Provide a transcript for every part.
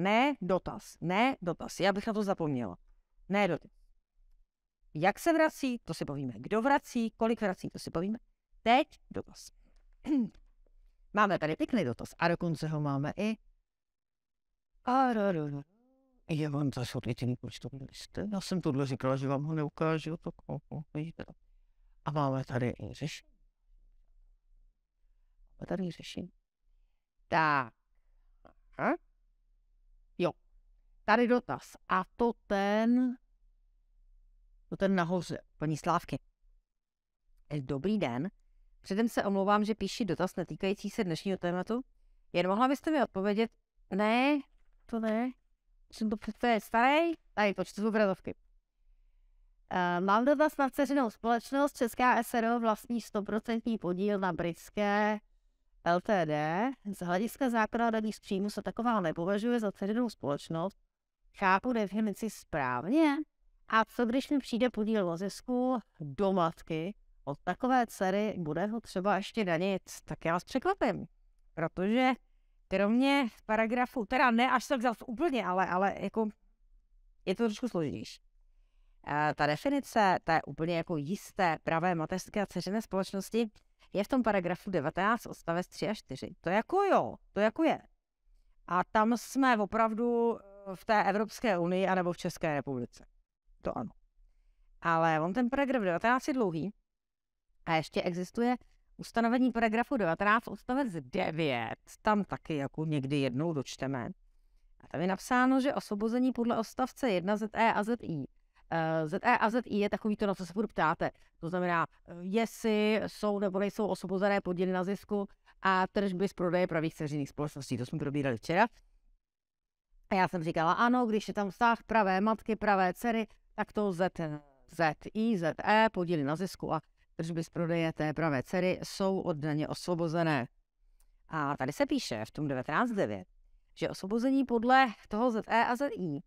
Ne dotaz, ne dotaz. Já bych na to zapomněla. Ne dotaz. Jak se vrací, to si povíme. Kdo vrací, kolik vrací, to si povíme. Teď dotaz. máme tady pěkný dotaz a dokonce ho máme i... Je vám zase odvětěný počtovní list. Já jsem tohle říkala, že vám ho neukážu, tak vidíte. A máme tady i řešení. Máme tady řešení. Tak. Aha tady dotaz. A to ten, to ten nahoře, paní Slávky. Dobrý den. Předem se omlouvám, že píši dotaz netýkající se dnešního tématu. Jen mohla byste mi odpovědět, ne, to ne, jsem to přece starý, tady to čtu obrazovky. Uh, mám dotaz na dceřinou společnost, Česká SRO vlastní 100% podíl na britské LTD. Z hlediska zákona o příjmu se taková nepovažuje za dceřinou společnost, chápu definici správně? A co když mi přijde podíl o zisku do matky, od takové dcery bude ho třeba ještě danit, tak já vás překvapím, protože kromě paragrafu, teda ne až tak zase úplně, ale, ale jako je to trošku složitější. E, ta definice té úplně jako jisté pravé mateřské a dceřené společnosti je v tom paragrafu 19 odstavec 3 a 4. To jako jo, to jako je. A tam jsme opravdu v té Evropské unii anebo v České republice. To ano. Ale on ten paragraf 19 je dlouhý a ještě existuje ustanovení paragrafu 19 odstavec 9, tam taky jako někdy jednou dočteme. A tam je napsáno, že osvobození podle odstavce 1 ZE a ZI eh, ZE a ZI je takový to, na co se budu ptáte. To znamená, eh, jestli jsou nebo nejsou osvobozené podíly na zisku a tržby z prodeje pravých ceřinných společností. To jsme probírali včera. A já jsem říkala, ano, když je tam vztah pravé matky, pravé dcery, tak to Z, z ZE, podíly na zisku a tržby z prodeje té pravé dcery jsou od daně osvobozené. A tady se píše v tom 19.9, že osvobození podle toho ZE a ZI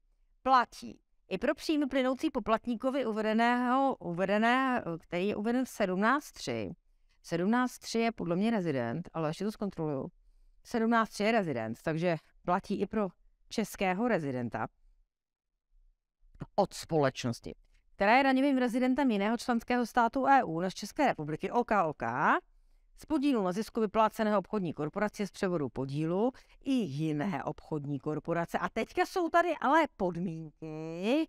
platí i pro příjmy plynoucí poplatníkovi uvedeného, uvedené, který je uveden v 17.3. 17.3 je podle mě rezident, ale ještě to zkontroluju. 17.3 je rezident, takže platí i pro českého rezidenta od společnosti, která je daňovým rezidentem jiného členského státu EU než České republiky OKOK, z podílu na zisku vypláceného obchodní korporace z převodu podílu i jiné obchodní korporace. A teďka jsou tady ale podmínky,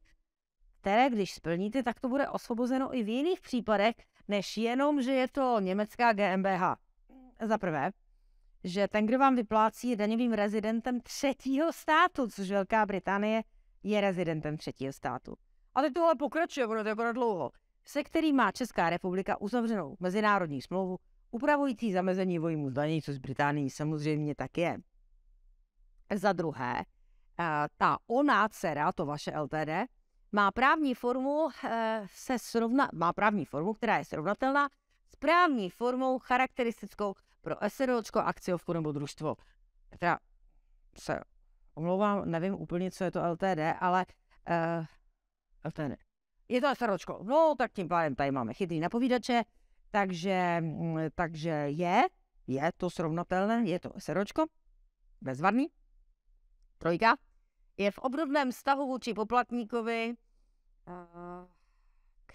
které když splníte, tak to bude osvobozeno i v jiných případech, než jenom, že je to německá GmbH. Za prvé, že ten, kdo vám vyplácí, je daňovým rezidentem třetího státu, což Velká Británie je rezidentem třetího státu. A teď tohle pokračuje, bude to jako dlouho. Se kterým má Česká republika uzavřenou mezinárodní smlouvu, upravující zamezení vojmu zdanění, což z samozřejmě tak je. Za druhé, eh, ta ona dcera, to vaše LTD, má právní formu, eh, se srovna, má právní formu, která je srovnatelná správní formou charakteristickou pro SROčko, akciovku nebo družstvo. Teda se omlouvám, nevím úplně, co je to LTD, ale uh, eh, LTD. Je to SROčko. No, tak tím pádem tady máme chytrý napovídače, takže, mm, takže je, je to srovnatelné, je to SROčko, bezvadný. Trojka je v obdobném stavu vůči poplatníkovi. Uh,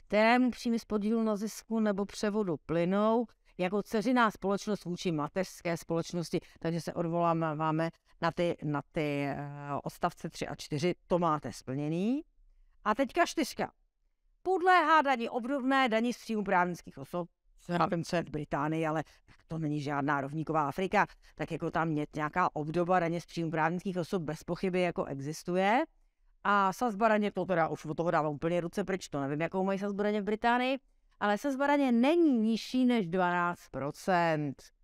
kterému příjmy z podílu na zisku nebo převodu plynou jako ceřiná společnost vůči mateřské společnosti, takže se odvoláváme na ty, na ty eh, odstavce 3 a 4, to máte splněný. A teďka čtyřka. Podléhá daní obdobné daní z příjmu právnických osob, já vím, co je v Británii, ale to není žádná rovníková Afrika, tak jako tam nějaká obdoba daně z příjmu právnických osob bez pochyby jako existuje. A sazbaraně to teda už od toho dávám úplně ruce pryč, to nevím, jakou mají sazbaraně v Británii, ale sazbaraně není nižší než 12%.